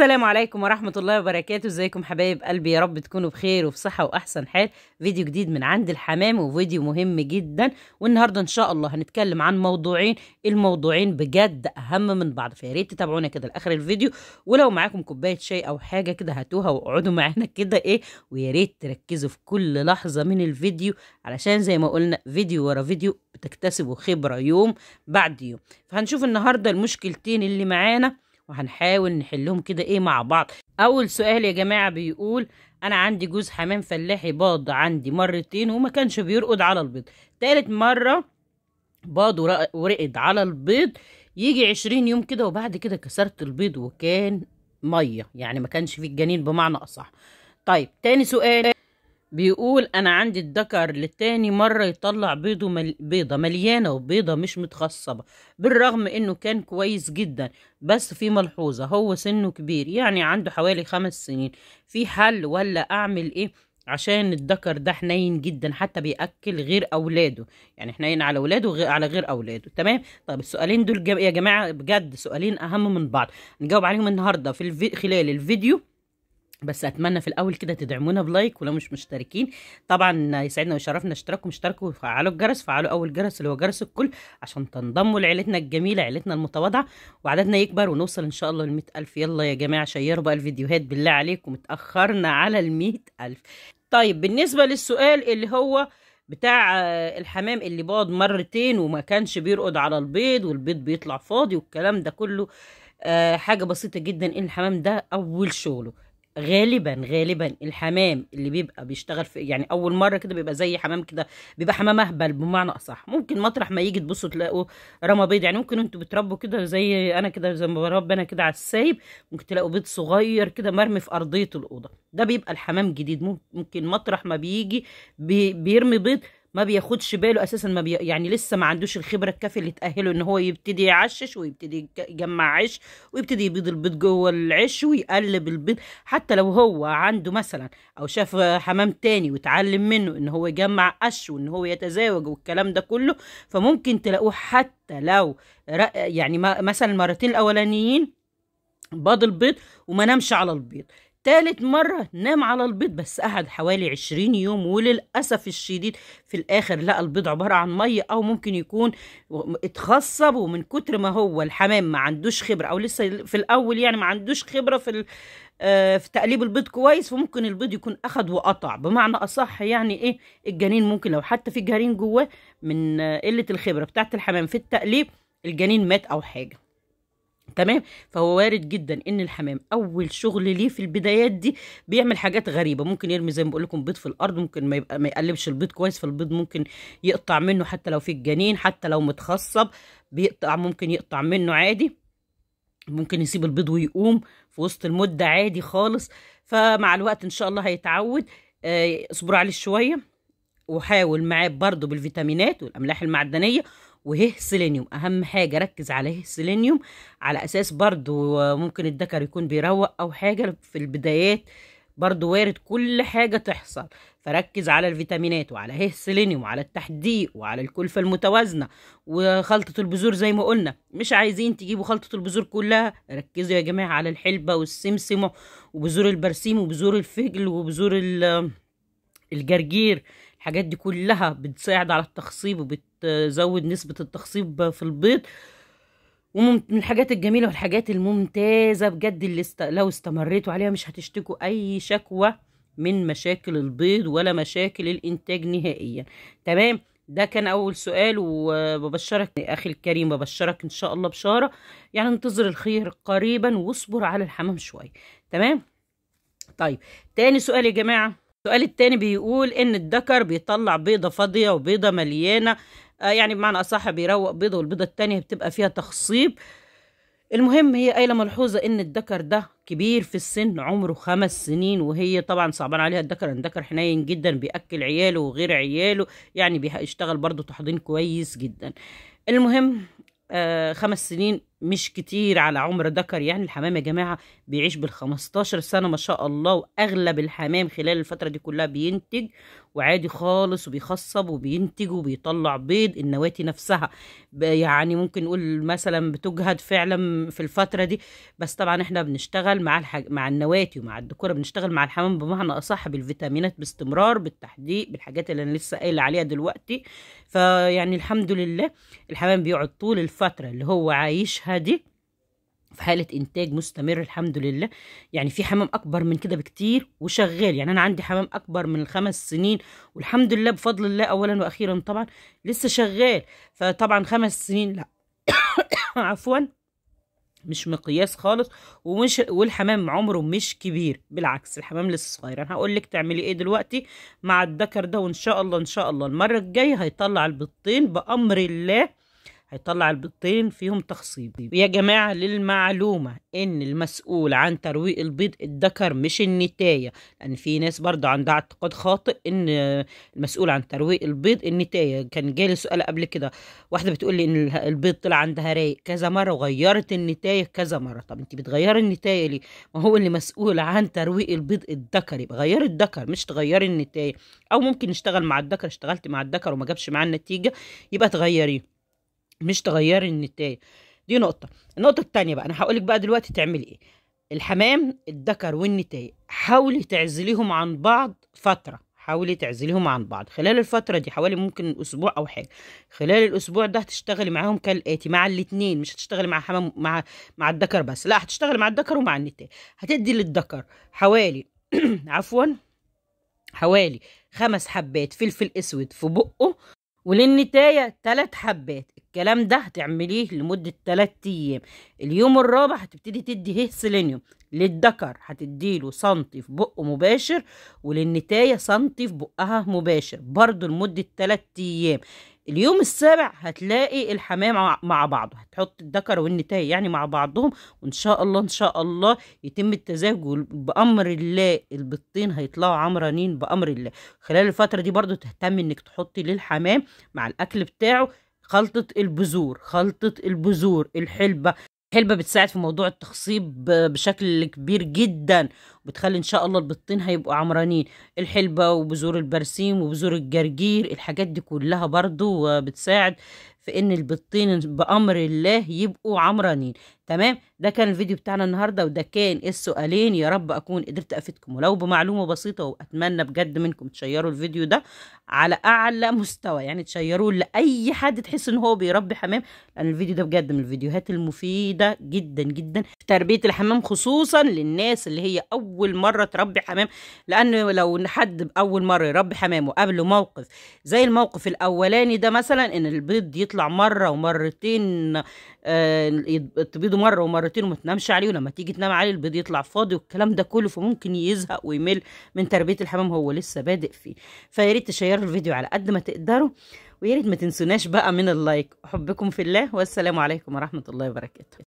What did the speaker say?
السلام عليكم ورحمة الله وبركاته ازيكم حبايب قلبي يا رب تكونوا بخير وفي صحة وأحسن حال فيديو جديد من عند الحمام وفيديو مهم جدا والنهاردة إن شاء الله هنتكلم عن موضوعين الموضوعين بجد أهم من بعض فيا ريت تتابعونا كده لآخر الفيديو ولو معاكم كوباية شاي أو حاجة كده هاتوها واقعدوا معانا كده إيه ويا ريت تركزوا في كل لحظة من الفيديو علشان زي ما قلنا فيديو ورا فيديو بتكتسبوا خبرة يوم بعد يوم فهنشوف النهاردة المشكلتين اللي معانا وهنحاول نحلهم كده ايه مع بعض اول سؤال يا جماعه بيقول انا عندي جوز حمام فلاحي باض عندي مرتين وما كانش بيرقد على البيض تالت مره باض ورقد على البيض يجي عشرين يوم كده وبعد كده كسرت البيض وكان ميه يعني ما كانش فيه الجنين بمعنى اصح طيب تاني سؤال بيقول انا عندي الذكر لتاني مرة يطلع بيضه مل... بيضة مليانة وبيضة مش متخصبة بالرغم انه كان كويس جدا بس في ملحوظة هو سنه كبير يعني عنده حوالي خمس سنين في حل ولا اعمل ايه عشان الذكر ده حنين جدا حتى بيأكل غير أولاده يعني حنين على أولاده غير على غير أولاده تمام طب السؤالين دول يا جماعة بجد سؤالين أهم من بعض نجاوب عليهم النهاردة في الفي... خلال الفيديو بس اتمنى في الاول كده تدعمونا بلايك ولو مش مشتركين طبعا يسعدنا ويشرفنا اشتراككم اشتركوا وفعلوا الجرس فعلوا اول جرس اللي هو جرس الكل عشان تنضموا لعيلتنا الجميله عيلتنا المتواضعه وعددنا يكبر ونوصل ان شاء الله ل ألف يلا يا جماعه شيروا بقى الفيديوهات بالله عليكم اتاخرنا على ال ألف طيب بالنسبه للسؤال اللي هو بتاع آه، الحمام اللي بيقعد مرتين وما كانش بيرقد على البيض والبيض بيطلع فاضي والكلام ده كله آه، حاجه بسيطه جدا ان إيه الحمام ده اول شغله غالبا غالبا الحمام اللي بيبقى بيشتغل في يعني اول مره كده بيبقى زي حمام كده بيبقى حمام اهبل بمعنى اصح ممكن مطرح ما يجي تبصوا تلاقوا رمى بيض يعني ممكن انتوا بتربوا كده زي انا كده زي ما بربي انا كده على السايب ممكن تلاقوا بيض صغير كده مرمي في ارضيه الاوضه ده بيبقى الحمام جديد ممكن مطرح ما بيجي بي بيرمي بيض ما بياخدش باله اساسا ما بي... يعني لسه ما عندوش الخبره الكافيه اللي تاهله ان هو يبتدي يعشش ويبتدي يجمع عش ويبتدي يبيض البيض جوه العش ويقلب البيض حتى لو هو عنده مثلا او شاف حمام تاني وتعلم منه ان هو يجمع قش وان هو يتزاوج والكلام ده كله فممكن تلاقوه حتى لو يعني مثلا المرتين الاولانيين بيض البيض وما نامش على البيض تالت مرة نام على البيض بس قعد حوالي عشرين يوم وللأسف الشديد في الآخر لقى البيض عبارة عن مية أو ممكن يكون اتخصب ومن كتر ما هو الحمام ما عندوش خبرة أو لسه في الأول يعني ما عندوش خبرة في آه، في تقليب البيض كويس فممكن البيض يكون اخد وقطع بمعنى اصح يعني ايه الجنين ممكن لو حتى في جرين جواه من قله الخبره بتاعت الحمام في التقليب الجنين مات او حاجه تمام فهو وارد جدا ان الحمام اول شغل ليه في البدايات دي بيعمل حاجات غريبه ممكن يرمي زي ما بقول لكم بيض في الارض ممكن ما يبقى ما يقلبش البيض كويس فالبيض ممكن يقطع منه حتى لو في الجنين حتى لو متخصب بيقطع ممكن يقطع منه عادي ممكن يسيب البيض ويقوم في وسط المده عادي خالص فمع الوقت ان شاء الله هيتعود آه، اصبروا عليه شويه وحاول معاه برضو بالفيتامينات والاملاح المعدنيه وهيه سيلينيوم اهم حاجه ركز على هيه سيلينيوم على اساس برضو ممكن الدكر يكون بيروق او حاجه في البدايات برضو وارد كل حاجة تحصل فركز على الفيتامينات وعلى هيه سيلينيوم وعلى التحديق وعلى الكلفة المتوازنة وخلطة البذور زي ما قلنا مش عايزين تجيبوا خلطة البذور كلها ركزوا يا جماعة على الحلبة والسمسمة وبذور البرسيم وبذور الفجل وبذور الجرجير الحاجات دي كلها بتساعد على التخصيب وبتزود نسبة التخصيب في البيض ومن الحاجات الجميلة والحاجات الممتازة بجد اللي است... لو استمريتوا عليها مش هتشتكوا أي شكوى من مشاكل البيض ولا مشاكل الإنتاج نهائيا تمام ده كان أول سؤال وببشرك أخي الكريم ببشرك إن شاء الله بشارة يعني انتظر الخير قريبا واصبر على الحمام شوية تمام طيب تاني سؤال يا جماعة السؤال التاني بيقول إن الذكر بيطلع بيضة فاضية وبيضة مليانة آه يعني بمعنى أصح بيروق بيضة والبيضة التانية بتبقى فيها تخصيب المهم هي قايلة ملحوظة إن الذكر ده كبير في السن عمره خمس سنين وهي طبعا صعبان عليها الذكر الذكر حنين جدا بيأكل عياله وغير عياله يعني بيشتغل برضه تحضين كويس جدا المهم آه خمس سنين مش كتير على عمر ذكر يعني الحمام يا جماعه بيعيش بال15 سنه ما شاء الله واغلب الحمام خلال الفتره دي كلها بينتج وعادي خالص وبيخصب وبينتج وبيطلع بيض النواتي نفسها يعني ممكن نقول مثلا بتجهد فعلا في الفتره دي بس طبعا احنا بنشتغل مع الحاج... مع النواتي ومع الذكوره بنشتغل مع الحمام بمعنى اصح بالفيتامينات باستمرار بالتحديق بالحاجات اللي انا لسه قايله عليها دلوقتي فيعني الحمد لله الحمام بيقعد طول الفتره اللي هو عايشها دي في حاله انتاج مستمر الحمد لله يعني في حمام اكبر من كده بكتير وشغال يعني انا عندي حمام اكبر من خمس سنين والحمد لله بفضل الله اولا واخيرا طبعا لسه شغال فطبعا خمس سنين لا عفوا مش مقياس خالص ومش والحمام عمره مش كبير بالعكس الحمام لسه صغير انا هقول لك تعملي ايه دلوقتي مع الذكر ده وان شاء الله ان شاء الله المره الجايه هيطلع البطين بامر الله هيطلع البيضتين فيهم تخصيب ويا جماعة للمعلومة ان المسؤول عن ترويق البيض الذكر مش النتاية لان في ناس برضو عندها اعتقاد خاطئ ان المسؤول عن ترويق البيض النتاية كان جالي سؤال قبل كده واحدة بتقول لي ان البيض طلع عندها رايق كذا مرة وغيرت النتاية كذا مرة طب انت بتغيري النتاية ليه ما هو اللي مسؤول عن ترويق البيض الذكر يبقى غيري الذكر مش تغيري النتاية او ممكن نشتغل مع الذكر اشتغلت مع الذكر وما جابش معاه النتيجة يبقى تغيريه مش تغيري النتاية دي نقطة النقطة التانية بقى أنا هقولك بقى دلوقتي تعملي إيه الحمام الذكر والنتاية حاولي تعزليهم عن بعض فترة حاولي تعزليهم عن بعض خلال الفترة دي حوالي ممكن أسبوع أو حاجة خلال الأسبوع ده هتشتغلي معاهم كالآتي مع الاتنين مش هتشتغلي مع حمام مع مع الذكر بس لا هتشتغلي مع الذكر ومع النتاية هتدي للذكر حوالي عفوا حوالي خمس حبات فلفل اسود في بقه وللنتاية تلات حبات الكلام ده هتعمليه لمدة تلات أيام اليوم الرابع هتبتدي تدي هيه سيلينيوم للذكر هتديله سنتي في بقه مباشر وللنتاية سنتي في بقها مباشر برضو لمدة تلات أيام اليوم السابع هتلاقي الحمام مع بعضه هتحط الذكر والنتاية يعني مع بعضهم وان شاء الله ان شاء الله يتم التزاوج بامر الله البطين هيطلعوا عمرانين بامر الله خلال الفترة دي برضو تهتم انك تحطي للحمام مع الاكل بتاعه خلطة البذور خلطة البذور الحلبة الحلبة بتساعد في موضوع التخصيب بشكل كبير جدا وبتخلي ان شاء الله البطين هيبقوا عمرانين الحلبة وبذور البرسيم وبذور الجرجير الحاجات دي كلها برضو آه، بتساعد في ان البطين بامر الله يبقوا عمرانين تمام ده كان الفيديو بتاعنا النهارده وده كان السؤالين يا رب اكون قدرت افيدكم ولو بمعلومه بسيطه واتمنى بجد منكم تشيروا الفيديو ده على اعلى مستوى يعني تشيروه لاي حد تحس ان هو بيربي حمام لان الفيديو ده بجد من الفيديوهات المفيده جدا جدا في تربيه الحمام خصوصا للناس اللي هي اول مره تربي حمام لان لو حد اول مره يربي حمام وقابله موقف زي الموقف الاولاني ده مثلا ان البيض يطلع تطلع مره ومرتين آه، تبيضه مره ومرتين وما تنامش عليه ولما تيجي تنام عليه البيض يطلع فاضي والكلام ده كله فممكن يزهق ويمل من تربيه الحمام هو لسه بادئ فيه فيا ريت تشيروا الفيديو على قد ما تقدروا ويا ريت ما تنسوناش بقى من اللايك حبكم في الله والسلام عليكم ورحمه الله وبركاته